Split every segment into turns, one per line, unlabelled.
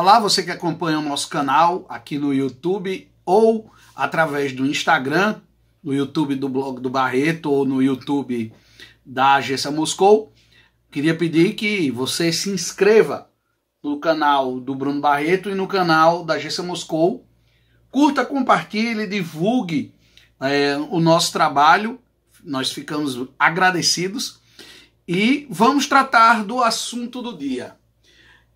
Olá, você que acompanha o nosso canal aqui no YouTube ou através do Instagram, no YouTube do blog do Barreto ou no YouTube da Agência Moscou. Queria pedir que você se inscreva no canal do Bruno Barreto e no canal da Agência Moscou. Curta, compartilhe, divulgue é, o nosso trabalho. Nós ficamos agradecidos. E vamos tratar do assunto do dia.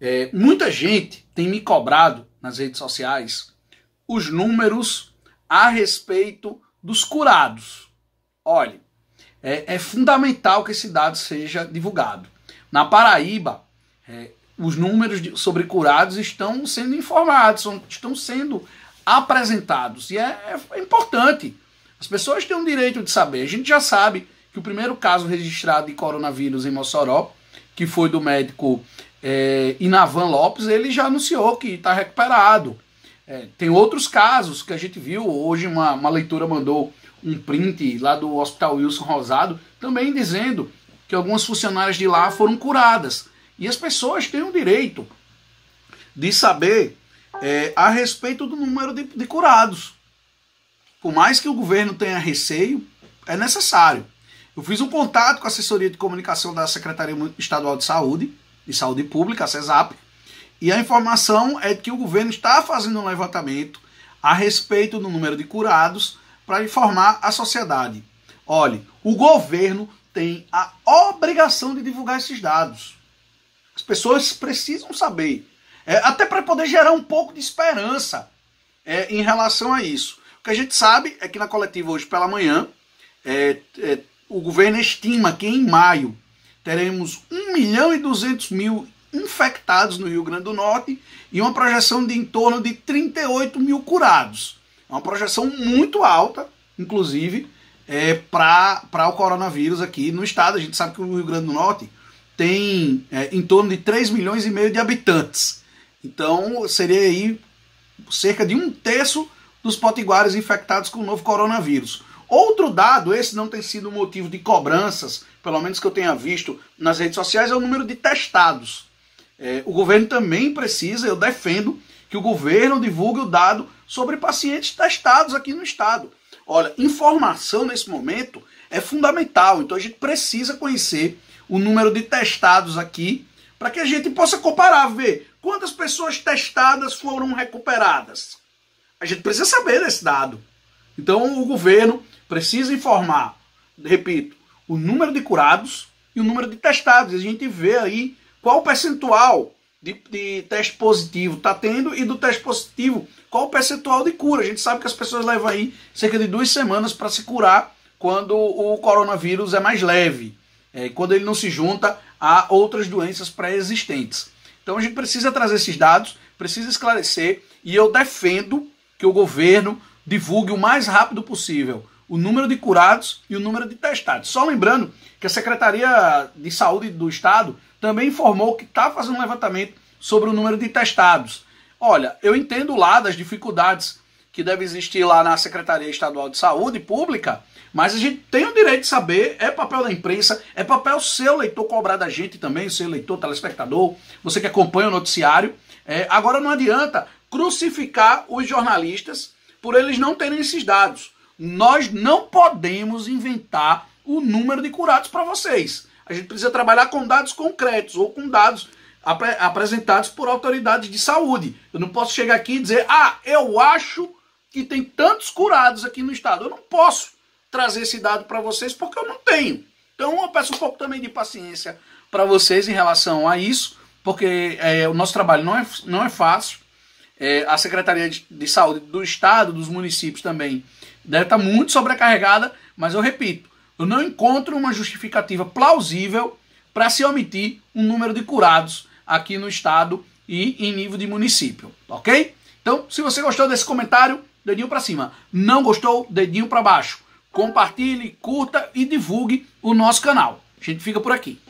É, muita gente tem me cobrado nas redes sociais os números a respeito dos curados. Olha, é, é fundamental que esse dado seja divulgado. Na Paraíba, é, os números de, sobre curados estão sendo informados, são, estão sendo apresentados. E é, é importante. As pessoas têm o direito de saber. A gente já sabe que o primeiro caso registrado de coronavírus em Mossoró, que foi do médico é, e Navan Lopes ele já anunciou que está recuperado. É, tem outros casos que a gente viu. Hoje uma, uma leitura mandou um print lá do Hospital Wilson Rosado, também dizendo que algumas funcionárias de lá foram curadas. E as pessoas têm o direito de saber é, a respeito do número de, de curados. Por mais que o governo tenha receio, é necessário. Eu fiz um contato com a assessoria de comunicação da Secretaria Estadual de Saúde de Saúde Pública, a CESAP, e a informação é que o governo está fazendo um levantamento a respeito do número de curados para informar a sociedade. Olhe, o governo tem a obrigação de divulgar esses dados. As pessoas precisam saber, é, até para poder gerar um pouco de esperança é, em relação a isso. O que a gente sabe é que na coletiva hoje pela manhã, é, é o governo estima que em maio teremos 1 milhão e 200 mil infectados no Rio Grande do Norte e uma projeção de em torno de 38 mil curados. É uma projeção muito alta, inclusive, é, para o coronavírus aqui no estado. A gente sabe que o Rio Grande do Norte tem é, em torno de 3 milhões e meio de habitantes. Então seria aí cerca de um terço dos potiguares infectados com o novo coronavírus. Outro dado, esse não tem sido motivo de cobranças, pelo menos que eu tenha visto nas redes sociais, é o número de testados. É, o governo também precisa, eu defendo, que o governo divulgue o dado sobre pacientes testados aqui no estado. Olha, informação nesse momento é fundamental, então a gente precisa conhecer o número de testados aqui para que a gente possa comparar, ver quantas pessoas testadas foram recuperadas. A gente precisa saber desse dado. Então o governo precisa informar, repito, o número de curados e o número de testados. A gente vê aí qual o percentual de, de teste positivo está tendo e do teste positivo qual o percentual de cura. A gente sabe que as pessoas levam aí cerca de duas semanas para se curar quando o coronavírus é mais leve, é, quando ele não se junta a outras doenças pré-existentes. Então a gente precisa trazer esses dados, precisa esclarecer e eu defendo que o governo divulgue o mais rápido possível o número de curados e o número de testados. Só lembrando que a Secretaria de Saúde do Estado também informou que está fazendo um levantamento sobre o número de testados. Olha, eu entendo lá das dificuldades que deve existir lá na Secretaria Estadual de Saúde Pública, mas a gente tem o direito de saber, é papel da imprensa, é papel seu leitor cobrar da gente também, seu leitor, telespectador, você que acompanha o noticiário. É, agora não adianta crucificar os jornalistas por eles não terem esses dados. Nós não podemos inventar o número de curados para vocês. A gente precisa trabalhar com dados concretos ou com dados ap apresentados por autoridades de saúde. Eu não posso chegar aqui e dizer, ah, eu acho que tem tantos curados aqui no estado. Eu não posso trazer esse dado para vocês porque eu não tenho. Então eu peço um pouco também de paciência para vocês em relação a isso, porque é, o nosso trabalho não é, não é fácil. É, a Secretaria de, de Saúde do Estado, dos municípios também, deve estar tá muito sobrecarregada, mas eu repito, eu não encontro uma justificativa plausível para se omitir um número de curados aqui no estado e em nível de município, ok? Então, se você gostou desse comentário, dedinho para cima. Não gostou, dedinho para baixo. Compartilhe, curta e divulgue o nosso canal. A gente fica por aqui.